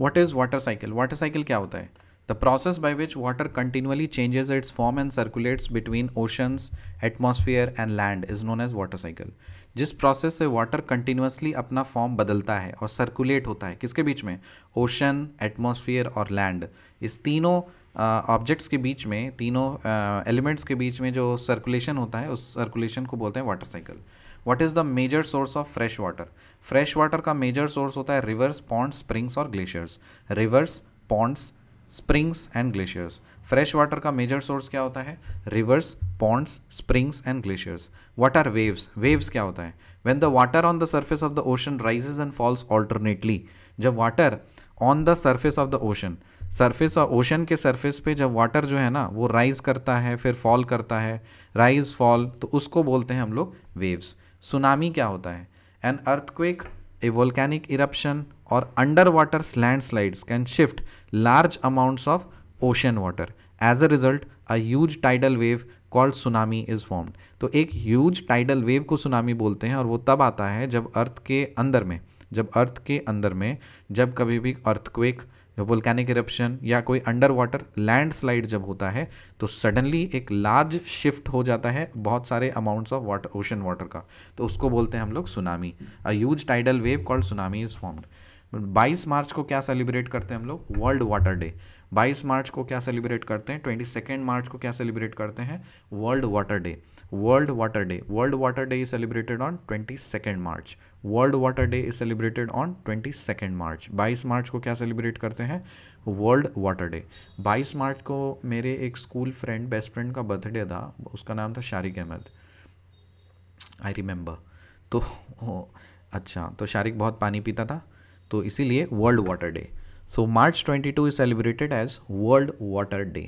What is water cycle water cycle क्या होता है the process by which water continuously changes its form and circulates between oceans atmosphere and land is known as water cycle जिस process से water continuously अपना form बदलता है और circulate होता है किसके बीच में ओशन एटमोसफियर और लैंड इस तीनों ऑब्जेक्ट्स uh, के बीच में तीनों एलिमेंट्स uh, के बीच में जो सर्कुलेशन होता है उस सर्कुलेशन को बोलते हैं water cycle what is the major source of fresh water fresh water का मेजर सोर्स होता है रिवर्स पॉन्ड स्प्रिंग्स और glaciers rivers ponds springs and glaciers fresh water का मेजर सोर्स क्या होता है rivers ponds springs and glaciers what are waves waves क्या होता है when the water on the surface of the ocean rises and falls alternately जब water on the surface of the ocean surface और ocean के surface पे जब water जो है ना वो राइज करता है फिर फॉल करता है राइज फॉल तो उसको बोलते हैं हम लोग वेव्स सुनामी क्या होता है an earthquake a volcanic eruption और under water land slides can shift large amounts of ocean water as a result a huge tidal wave called tsunami is formed तो एक ह्यूज टाइडल वेव को tsunami बोलते हैं और वो तब आता है जब अर्थ के अंदर में जब अर्थ के अंदर में जब कभी भी अर्थक्वेक वोल्कैनिक इरप्शन या कोई अंडर वाटर लैंडस्लाइड जब होता है तो सडनली एक लार्ज शिफ्ट हो जाता है बहुत सारे amounts of water ocean water का तो उसको बोलते हैं हम लोग tsunami a huge tidal wave called tsunami is formed 22 March को क्या सेलिब्रेट करते हैं हम लोग वर्ल्ड वाटर डे 22 मार्च को क्या सेलिब्रेट करते हैं ट्वेंटी सेकेंड मार्च को क्या सेलिब्रेट करते हैं world water day world water day world water day is celebrated on twenty second March world water day is celebrated on twenty second March बाईस March को क्या सेलिब्रेट करते हैं वर्ल्ड वाटर डे बाईस मार्च को मेरे एक स्कूल फ्रेंड बेस्ट फ्रेंड का बर्थडे था उसका नाम था शारिक अहमद आई रिमेंबर तो अच्छा तो शारिक बहुत पानी पीता था तो इसीलिए world water day so March twenty two is celebrated as world water day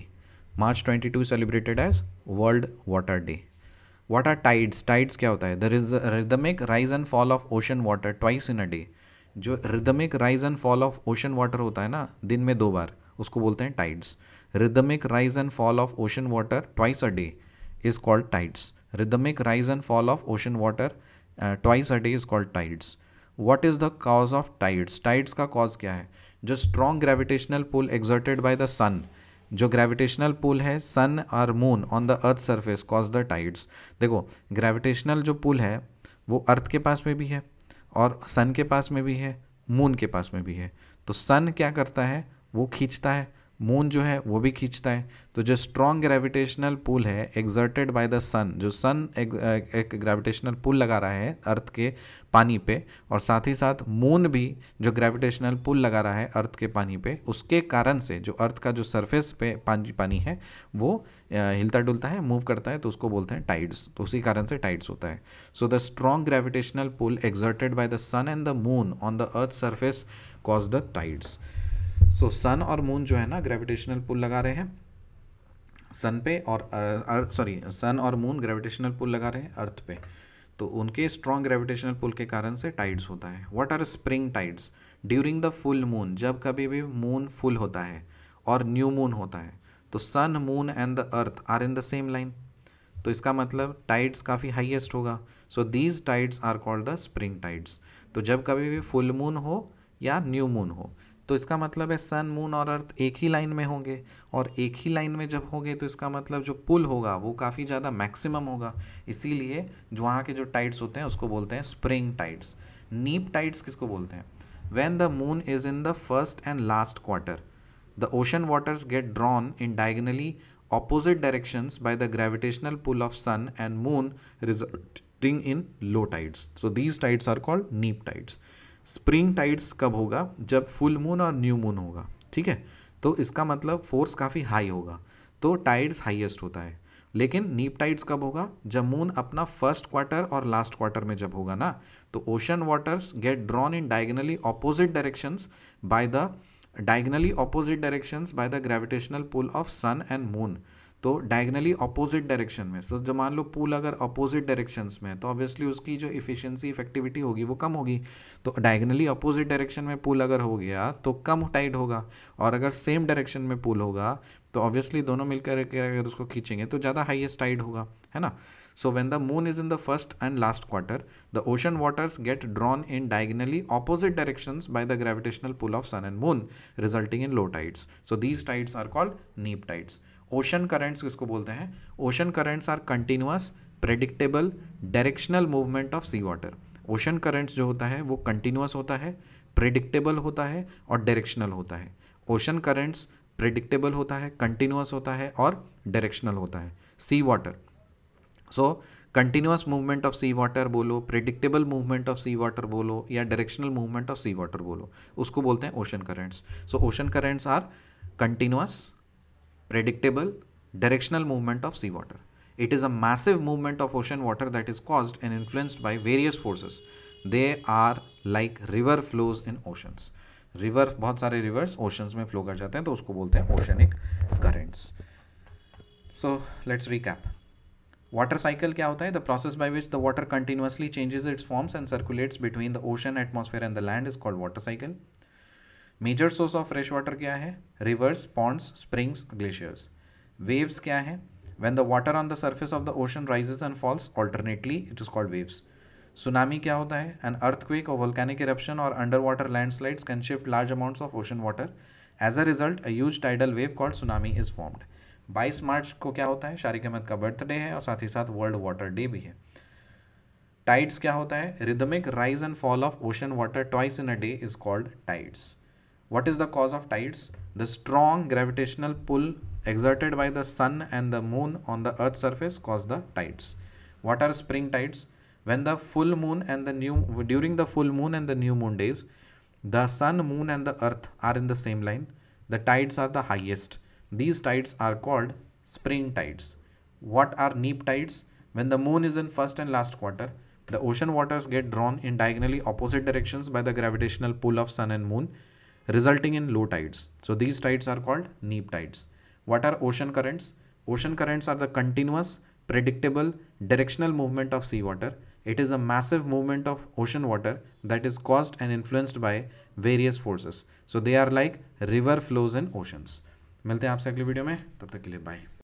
March twenty two is celebrated as world water day what are tides tides क्या होता है the rhy rhythmic rise and fall of ocean water twice in a day जो rhythmic rise and fall of ocean water होता है ना दिन में दो बार उसको बोलते हैं tides rhythmic rise and fall of ocean water twice a day is called tides rhythmic rise and fall of ocean water twice a day is called tides what is the cause of tides tides का cause क्या है जो strong gravitational pull exerted by the sun जो gravitational pull है sun और moon on the earth surface cause the tides देखो gravitational जो pull है वो अर्थ के पास में भी है और सन के पास में भी है मून के पास में भी है तो सन क्या करता है वो खींचता है मून जो है वो भी खींचता है तो जो स्ट्रॉन्ग ग्रेविटेशनल पुल है एग्जर्टेड बाय द सन जो सन एक, एक ग्रेविटेशनल पुल लगा रहा है अर्थ के पानी पे और साथ ही साथ मून भी जो ग्रेविटेशनल पुल लगा रहा है अर्थ के पानी पे उसके कारण से जो अर्थ का जो सरफेस पे पानी पानी है वो हिलता डुलता है मूव करता है तो उसको बोलते हैं टाइड्स तो उसी कारण से टाइड्स होता है so the strong gravitational pull exerted by the sun and the moon on the earth surface cause the tides so sun और मून जो है ना ग्रेविटेशनल पुल लगा रहे हैं सन पे और सॉरी सन और मून ग्रेविटेशनल पुल लगा रहे हैं अर्थ पे तो उनके स्ट्रॉन्ग ग्रेविटेशनल पुल के कारण से टाइड्स होता है what are spring tides during the full moon जब कभी भी मून फुल होता है और न्यू मून होता है तो sun moon and the earth are in the same line तो इसका मतलब टाइड्स काफ़ी हाइएस्ट होगा so these tides are called the spring tides तो जब कभी भी फुल मून हो या न्यू मून हो तो इसका मतलब है सन मून और अर्थ एक ही लाइन में होंगे और एक ही लाइन में जब होंगे तो इसका मतलब जो पुल होगा वो काफ़ी ज़्यादा मैक्सिमम होगा इसीलिए जो वहाँ के जो टाइट्स होते हैं उसको बोलते हैं स्प्रिंग टाइट्स नीप टाइड्स किसको बोलते हैं when the moon is in the first and last quarter the ocean waters get drawn in diagonally opposite direction by the gravitational pull of sun and moon resulting in low tides so these tides are called neap tides spring tides कब होगा जब full moon और new moon होगा ठीक है तो इसका मतलब फोर्स काफ़ी हाई होगा तो टाइड्स हाईएस्ट होता है लेकिन नीप टाइड्स कब होगा जब मून अपना फर्स्ट क्वार्टर और लास्ट क्वार्टर में जब होगा ना तो ocean waters get drawn in diagonally opposite directions by the diagonally opposite directions by the gravitational pull of sun and moon तो डायगनली अपोजिट डायरेक्शन में सो जो मान लो पुल अगर अपोजिट डायरेक्शन में तो ऑब्वियसली उसकी जो इफिशियंसी इफेक्टिविटी होगी वो कम होगी तो डायगनली अपोजिट डायरेक्शन में पुल अगर हो गया तो कम टाइट होगा और अगर सेम डायरेक्शन में पुल होगा तो ऑब्वियसली दोनों मिलकर अगर उसको खींचेंगे तो ज़्यादा हाइएस्ट टाइट होगा है ना so when the moon is in the first and last quarter the ocean waters get drawn in diagonally opposite direction by the gravitational pull of sun and moon resulting in low tides so these tides are called neap tides ocean currents किसको बोलते हैं ocean currents are continuous predictable directional movement of sea water ocean currents जो होता है वो continuous होता है predictable होता है और डायरेक्शनल होता है ओशन करेंट्स प्रेडिक्टेबल होता है कंटिन्यूस होता है और डायरेक्शनल होता है sea water so continuous movement of sea water बोलो predictable movement of sea water बोलो या directional movement of sea water बोलो उसको बोलते हैं ocean currents so ocean currents are continuous predictable directional movement of seawater. It is a massive movement of ocean water that is caused and influenced by various forces. They are like river flows in oceans. River, बहुत सारे rivers oceans में flow कर जाते हैं तो उसको बोलते हैं oceanic currents. So let's recap. Water cycle क्या होता है? The process by which the water continuously changes its forms and circulates between the ocean, atmosphere and the land is called water cycle. Major source of fresh water क्या है rivers ponds springs glaciers waves क्या है when the water on the surface of the ocean rises and falls alternately it is called waves tsunami क्या होता है an earthquake और volcanic eruption और under water landslides can shift large amounts of ocean water as a result a tidal wave called tsunami is formed 22 March को क्या होता है शारिक अहमद का बर्थडे है और साथ ही साथ वर्ल्ड वाटर डे भी है टाइड्स क्या होता है rhythmic rise and fall of ocean water twice in a day is called tides What is the cause of tides? The strong gravitational pull exerted by the sun and the moon on the earth's surface cause the tides. What are spring tides? When the full moon and the new during the full moon and the new moon days, the sun, moon and the earth are in the same line. The tides are the highest. These tides are called spring tides. What are neap tides? When the moon is in first and last quarter, the ocean waters get drawn in diagonally opposite directions by the gravitational pull of sun and moon resulting in low tides. So these tides are called neap tides. What are ocean currents? Ocean currents are the continuous, predictable, directional movement of seawater. It is a massive movement of ocean water that is caused and influenced by various forces. So they are like river flows in oceans. मिलते हैं आपसे अगले video में तब तक के लिए bye